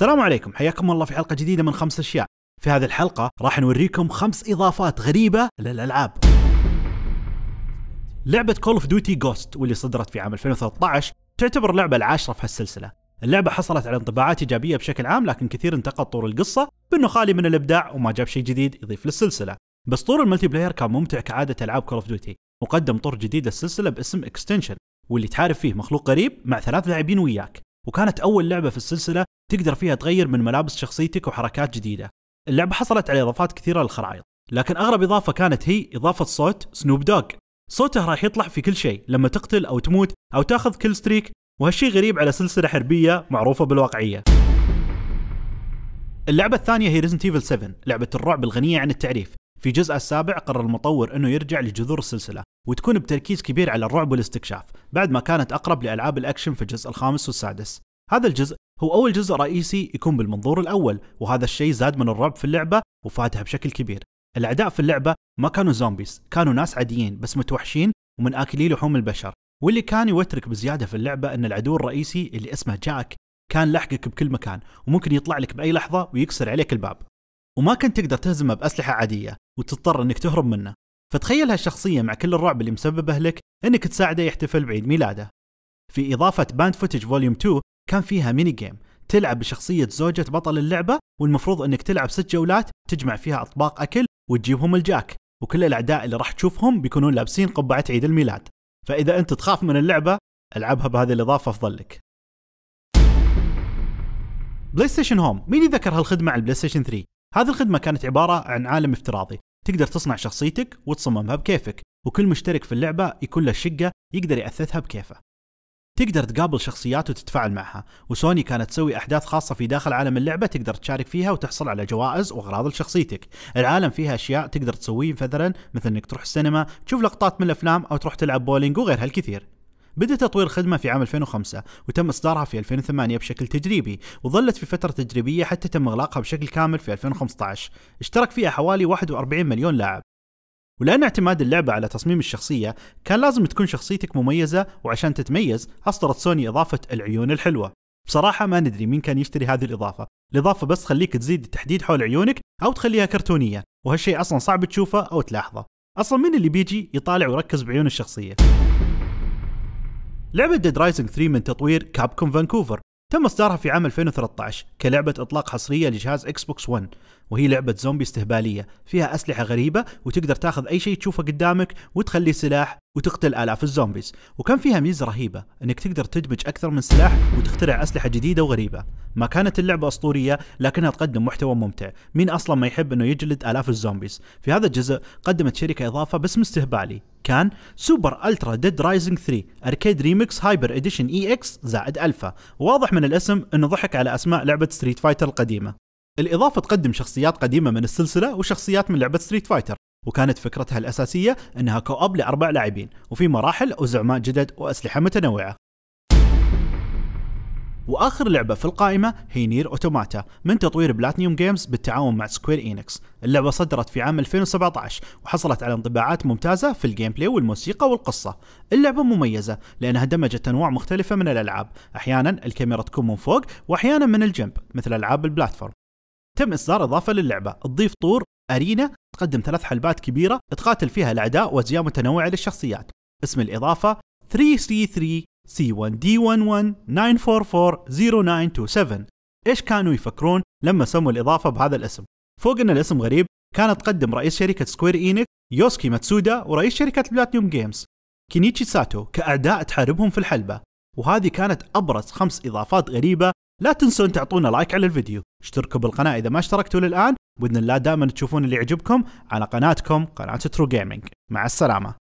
السلام عليكم حياكم الله في حلقة جديدة من خمس أشياء في هذه الحلقة راح نوريكم خمس إضافات غريبة للألعاب لعبة كول اوف ديوتي جوست واللي صدرت في عام 2013 تعتبر اللعبة العاشرة في هالسلسلة اللعبة حصلت على انطباعات إيجابية بشكل عام لكن كثير انتقد طور القصة بأنه خالي من الإبداع وما جاب شيء جديد يضيف للسلسلة بس طور الملتي بلاير كان ممتع كعادة ألعاب كول اوف ديوتي وقدم طور جديد للسلسلة باسم اكستنشن واللي تحارب فيه مخلوق غريب مع ثلاث لاعبين وياك وكانت أول لعبة في السلسلة تقدر فيها تغير من ملابس شخصيتك وحركات جديدة اللعبة حصلت على إضافات كثيرة للخرائط لكن أغرب إضافة كانت هي إضافة صوت سنوب دوغ صوته راح يطلع في كل شيء لما تقتل أو تموت أو تاخذ كل ستريك وهالشيء غريب على سلسلة حربية معروفة بالواقعية اللعبة الثانية هي ريزنت ايفل 7 لعبة الرعب الغنية عن التعريف في جزء السابع قرر المطور انه يرجع لجذور السلسلة وتكون بتركيز كبير على الرعب والاستكشاف بعد ما كانت اقرب لالعاب الاكشن في الجزء الخامس والسادس هذا الجزء هو أول جزء رئيسي يكون بالمنظور الأول وهذا الشيء زاد من الرعب في اللعبة وفادها بشكل كبير الأعداء في اللعبة ما كانوا زومبيز كانوا ناس عاديين بس متوحشين ومن آكلي لحوم البشر واللي كان يوترك بزيادة في اللعبة أن العدو الرئيسي اللي اسمه جاك كان لحقك بكل مكان وممكن يطلع لك بأي لحظة ويكسر عليك الباب وما كنت تقدر تهزمه بأسلحة عادية وتضطر أنك تهرب منه فتخيل هالشخصية مع كل الرعب اللي مسببه لك أنك تساعده يحتفل بعيد ميلاده في إضافة باند فوتج فوليوم 2 كان فيها ميني جيم تلعب بشخصية زوجة بطل اللعبة والمفروض انك تلعب ست جولات تجمع فيها اطباق اكل وتجيبهم الجاك وكل الاعداء اللي راح تشوفهم بيكونون لابسين قبعة عيد الميلاد فاذا انت تخاف من اللعبة العبها بهذه الاضافة افضل لك بلاي ستيشن هوم مين يذكر هالخدمة على البلاي ستيشن 3 هذه الخدمة كانت عبارة عن عالم افتراضي تقدر تصنع شخصيتك وتصممها بكيفك وكل مشترك في اللعبة يكون له شقة يقدر يأثثها بكيفه تقدر تقابل شخصيات وتتفاعل معها وسوني كانت تسوي أحداث خاصة في داخل عالم اللعبة تقدر تشارك فيها وتحصل على جوائز وأغراض لشخصيتك العالم فيها أشياء تقدر تسويه مثلا مثل أنك تروح السينما تشوف لقطات من الأفلام أو تروح تلعب بولينج وغيرها الكثير بدأ تطوير الخدمة في عام 2005 وتم إصدارها في 2008 بشكل تجريبي وظلت في فترة تجريبية حتى تم إغلاقها بشكل كامل في 2015 اشترك فيها حوالي 41 مليون لاعب ولأن اعتماد اللعبة على تصميم الشخصية كان لازم تكون شخصيتك مميزة وعشان تتميز أصدرت سوني إضافة العيون الحلوة بصراحة ما ندري مين كان يشتري هذه الإضافة الإضافة بس تخليك تزيد التحديد حول عيونك أو تخليها كرتونية وهالشيء أصلا صعب تشوفه أو تلاحظه أصلا مين اللي بيجي يطالع ويركز بعيون الشخصية لعبة ديد رايزنج 3 من تطوير كابكوم فانكوفر تم اصدارها في عام 2013 كلعبة اطلاق حصرية لجهاز اكس بوكس 1 وهي لعبة زومبي استهبالية فيها اسلحة غريبة وتقدر تاخذ اي شيء تشوفه قدامك وتخليه سلاح وتقتل آلاف الزومبيز وكان فيها ميزة رهيبة أنك تقدر تدمج أكثر من سلاح وتخترع أسلحة جديدة وغريبة ما كانت اللعبة أسطورية لكنها تقدم محتوى ممتع مين أصلا ما يحب أنه يجلد آلاف الزومبيز في هذا الجزء قدمت شركة إضافة باسم استهبالي كان سوبر الترا ديد رايزنج 3 اركيد ريمكس هايبر اديشن اي اكس زائد الفا واضح من الاسم انه ضحك على اسماء لعبه ستريت فايتر القديمه الاضافه تقدم شخصيات قديمه من السلسله وشخصيات من لعبه ستريت فايتر وكانت فكرتها الأساسية أنها كوأب لأربع لاعبين وفي مراحل وزعماء جدد وأسلحة متنوعة واخر لعبه في القائمه هي نير اوتوماتا من تطوير بلاتنيوم جيمز بالتعاون مع سكوير اينكس اللعبه صدرت في عام 2017 وحصلت على انطباعات ممتازه في الجيم بلاي والموسيقى والقصه اللعبه مميزه لانها دمجت انواع مختلفه من الالعاب احيانا الكاميرا تكون من فوق واحيانا من الجنب مثل العاب البلاتفورم تم اصدار اضافه للعبه تضيف طور ارينا تقدم ثلاث حلبات كبيرة تقاتل فيها الأعداء وأزياء متنوعة للشخصيات اسم الإضافة 3C3 C1D119440927 إيش كانوا يفكرون لما سموا الإضافة بهذا الاسم فوق أن الاسم غريب كانت تقدم رئيس شركة سكوير إينك يوسكي ماتسودا ورئيس شركة بلاتنيوم جيمز كينيتشي ساتو كأعداء تحاربهم في الحلبة وهذه كانت أبرز خمس إضافات غريبة لا تنسون تعطونا لايك على الفيديو اشتركوا بالقناة إذا ما اشتركتوا للآن بإذن الله دائما تشوفون اللي يعجبكم على قناتكم قناة ترو جيمنج مع السلامة